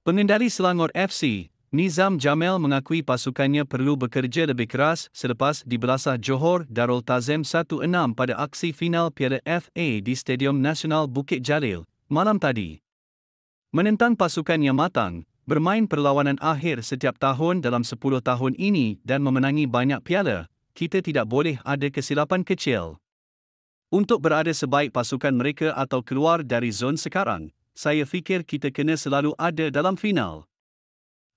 Pengendali Selangor FC, Nizam Jamel mengakui pasukannya perlu bekerja lebih keras selepas dibelasah Johor Darul Tazim 1-6 pada aksi final Piala FA di Stadium Nasional Bukit Jalil malam tadi. Menentang pasukan yang matang, bermain perlawanan akhir setiap tahun dalam 10 tahun ini dan memenangi banyak piala, kita tidak boleh ada kesilapan kecil. Untuk berada sebaik pasukan mereka atau keluar dari zon sekarang, saya fikir kita kena selalu ada dalam final.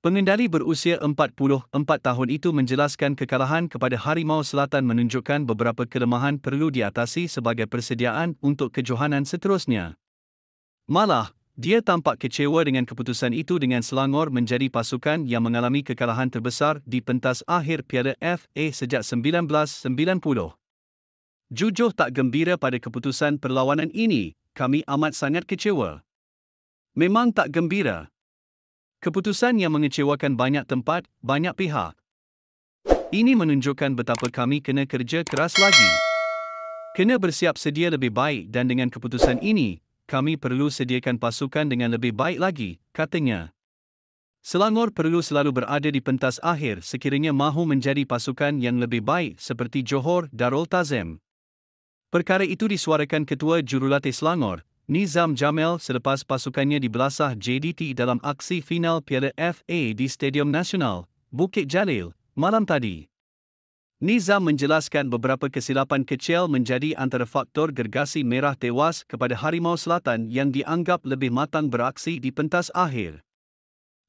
Pengendali berusia 44 tahun itu menjelaskan kekalahan kepada Harimau Selatan menunjukkan beberapa kelemahan perlu diatasi sebagai persediaan untuk kejohanan seterusnya. Malah, dia tampak kecewa dengan keputusan itu dengan Selangor menjadi pasukan yang mengalami kekalahan terbesar di pentas akhir Piala FA sejak 1990. Jujur tak gembira pada keputusan perlawanan ini, kami amat sangat kecewa memang tak gembira. Keputusan yang mengecewakan banyak tempat, banyak pihak. Ini menunjukkan betapa kami kena kerja keras lagi. Kena bersiap sedia lebih baik dan dengan keputusan ini, kami perlu sediakan pasukan dengan lebih baik lagi, katanya. Selangor perlu selalu berada di pentas akhir sekiranya mahu menjadi pasukan yang lebih baik seperti Johor Darul Tazim. Perkara itu disuarakan Ketua Jurulatih Selangor, Nizam Jamel selepas pasukannya dibelasah JDT dalam aksi final Piala FA di Stadium Nasional, Bukit Jalil, malam tadi. Nizam menjelaskan beberapa kesilapan kecil menjadi antara faktor gergasi merah tewas kepada Harimau Selatan yang dianggap lebih matang beraksi di pentas akhir.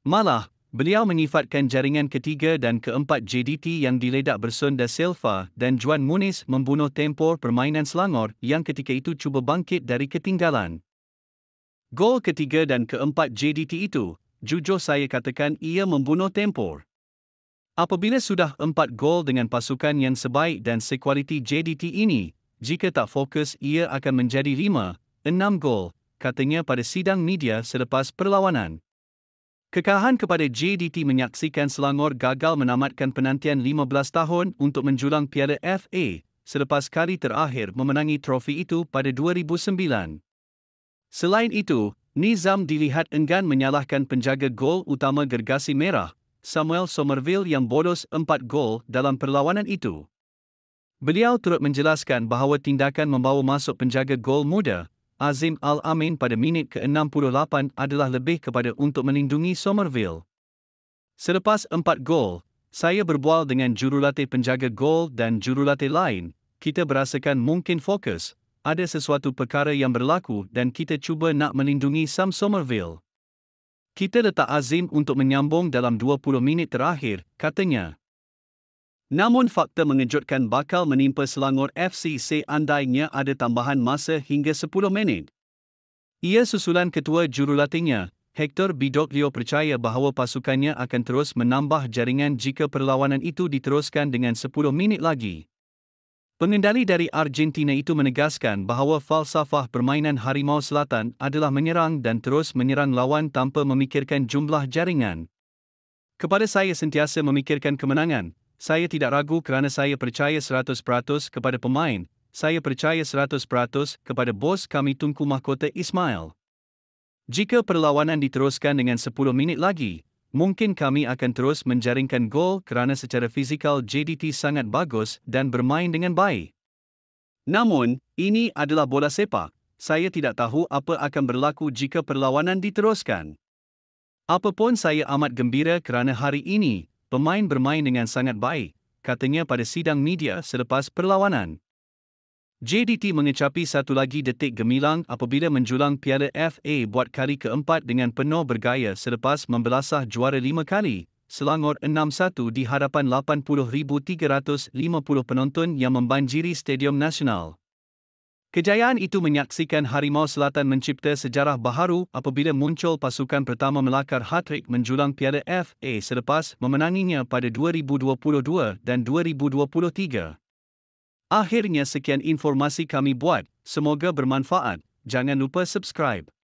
Malah, Beliau menyifatkan jaringan ketiga dan keempat JDT yang diledak Bersun da Silva dan Juan Muniz membunuh tempur permainan Selangor yang ketika itu cuba bangkit dari ketinggalan. Gol ketiga dan keempat JDT itu, jujur saya katakan ia membunuh tempur. Apabila sudah empat gol dengan pasukan yang sebaik dan sekualiti JDT ini, jika tak fokus ia akan menjadi lima, enam gol, katanya pada sidang media selepas perlawanan. Kekahan kepada JDT menyaksikan Selangor gagal menamatkan penantian 15 tahun untuk menjulang Piala FA selepas kali terakhir memenangi trofi itu pada 2009. Selain itu, Nizam dilihat enggan menyalahkan penjaga gol utama Gergasi Merah, Samuel Somerville yang bodos empat gol dalam perlawanan itu. Beliau turut menjelaskan bahawa tindakan membawa masuk penjaga gol muda Azim Al-Amin pada minit ke-68 adalah lebih kepada untuk melindungi Somerville. Selepas empat gol, saya berbual dengan jurulatih penjaga gol dan jurulatih lain, kita berasakan mungkin fokus, ada sesuatu perkara yang berlaku dan kita cuba nak melindungi Sam Somerville. Kita letak azim untuk menyambung dalam 20 minit terakhir, katanya. Namun fakta mengejutkan bakal menimpa Selangor FC seandainya ada tambahan masa hingga 10 minit. Ia susulan ketua jurulatihnya, Hector Bidoglio percaya bahawa pasukannya akan terus menambah jaringan jika perlawanan itu diteruskan dengan 10 minit lagi. Pengendali dari Argentina itu menegaskan bahawa falsafah permainan Harimau Selatan adalah menyerang dan terus menyerang lawan tanpa memikirkan jumlah jaringan. Kepada saya sentiasa memikirkan kemenangan, saya tidak ragu kerana saya percaya 100% kepada pemain, saya percaya 100% kepada bos kami Tunku Mahkota Ismail. Jika perlawanan diteruskan dengan 10 minit lagi, mungkin kami akan terus menjaringkan gol kerana secara fizikal JDT sangat bagus dan bermain dengan baik. Namun, ini adalah bola sepak. Saya tidak tahu apa akan berlaku jika perlawanan diteruskan. Apapun saya amat gembira kerana hari ini, pemain bermain dengan sangat baik, katanya pada sidang media selepas perlawanan. JDT mengecapi satu lagi detik gemilang apabila menjulang Piala FA buat kali keempat dengan penuh bergaya selepas membelasah juara lima kali, Selangor 6-1 di hadapan 80,350 penonton yang membanjiri Stadium Nasional. Kejayaan itu menyaksikan Harimau Selatan mencipta sejarah baharu apabila muncul pasukan pertama melakar hat-trick menjulang Piala FA selepas memenanginya pada 2022 dan 2023. Akhirnya sekian informasi kami buat, semoga bermanfaat. Jangan lupa subscribe.